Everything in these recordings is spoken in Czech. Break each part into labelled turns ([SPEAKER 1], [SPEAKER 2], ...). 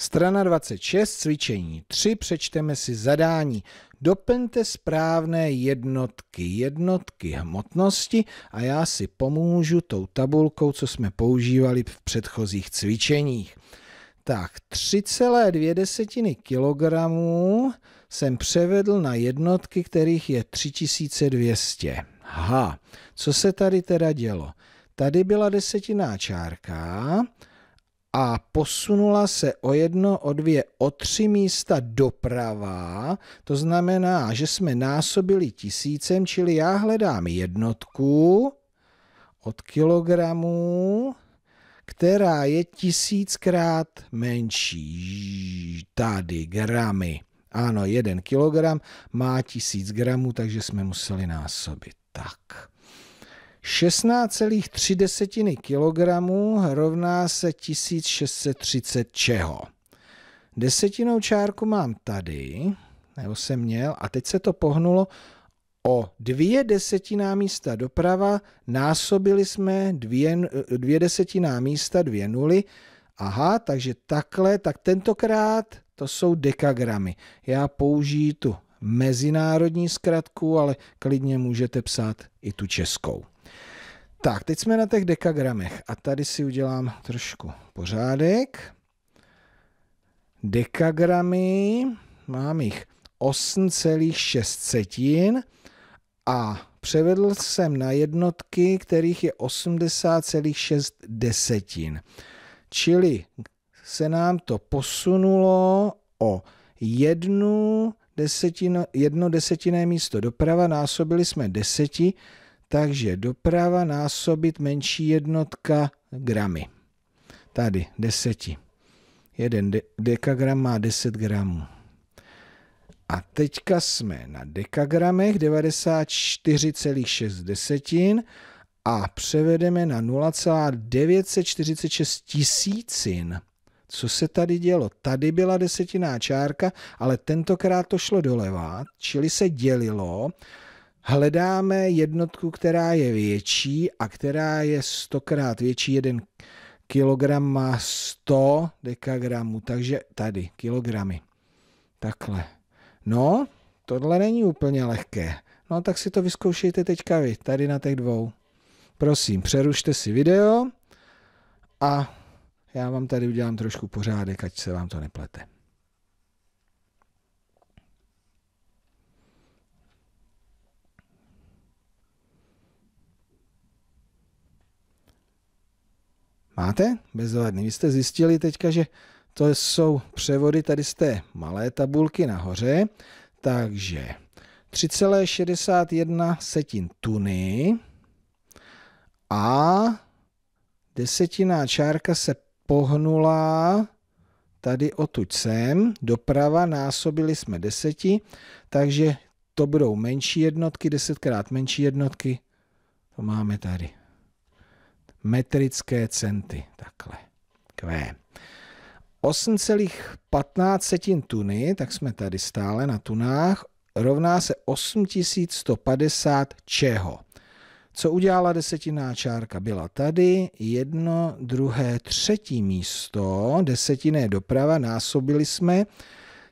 [SPEAKER 1] Strana 26, cvičení 3, přečteme si zadání. Doplňte správné jednotky, jednotky hmotnosti a já si pomůžu tou tabulkou, co jsme používali v předchozích cvičeních. Tak 3,2 kg jsem převedl na jednotky, kterých je 3200. Ha, co se tady teda dělo? Tady byla desetiná čárka, a posunula se o jedno, o dvě, o tři místa doprava, to znamená, že jsme násobili tisícem, čili já hledám jednotku od kilogramů, která je tisíckrát menší. Tady gramy. Ano, jeden kilogram má tisíc gramů, takže jsme museli násobit. Tak. 16,3 kg rovná se 1630 čeho. Desetinou čárku mám tady, nebo jsem měl, a teď se to pohnulo o dvě desetiná místa doprava, násobili jsme dvě, dvě desetiná místa, dvě nuly. Aha, takže takhle, tak tentokrát to jsou dekagramy. Já použiji tu mezinárodní zkratku, ale klidně můžete psát i tu českou. Tak, teď jsme na těch dekagramech a tady si udělám trošku pořádek. Dekagramy, mám jich 8,6 setin a převedl jsem na jednotky, kterých je 80,6 desetin. Čili se nám to posunulo o jednu desetino, jedno desetinné místo doprava, násobili jsme deseti, takže doprava násobit menší jednotka gramy. Tady deseti. Jeden de dekagram má 10 gramů. A teďka jsme na dekagramech 94,6 desetin a převedeme na 0,946 tisícin. Co se tady dělo? Tady byla desetiná čárka, ale tentokrát to šlo doleva, čili se dělilo hledáme jednotku, která je větší a která je stokrát větší. Jeden kilogram má 100 dekagramů, takže tady kilogramy. Takhle. No, tohle není úplně lehké. No tak si to vyzkoušejte teďka vy, tady na těch dvou. Prosím, přerušte si video a já vám tady udělám trošku pořádek, ať se vám to neplete. Máte? Bezvadný. Vy jste zjistili teďka, že to jsou převody tady z té malé tabulky nahoře. Takže 3,61 setin tuny a desetiná čárka se pohnula tady odtud sem, doprava násobili jsme deseti, takže to budou menší jednotky, desetkrát menší jednotky, to máme tady metrické centy. Takhle. Q. 8,15 tuny, tak jsme tady stále na tunách, rovná se 8150 čeho. Co udělala desetinná čárka? Byla tady jedno, druhé, třetí místo, desetinné doprava, násobili jsme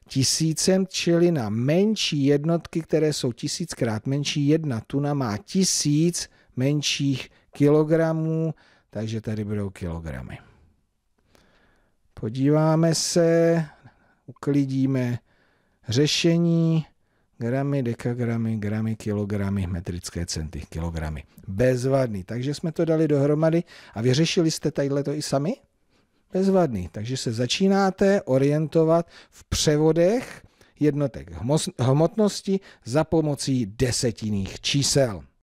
[SPEAKER 1] tisícem, čili na menší jednotky, které jsou tisíckrát menší, jedna tuna má tisíc menších kilogramů, takže tady budou kilogramy. Podíváme se, uklidíme řešení, gramy, dekagramy, gramy, kilogramy, metrické centy, kilogramy. Bezvadný. Takže jsme to dali dohromady a vyřešili jste tadyhle to i sami? Bezvadný. Takže se začínáte orientovat v převodech jednotek hmotnosti za pomocí desetinných čísel.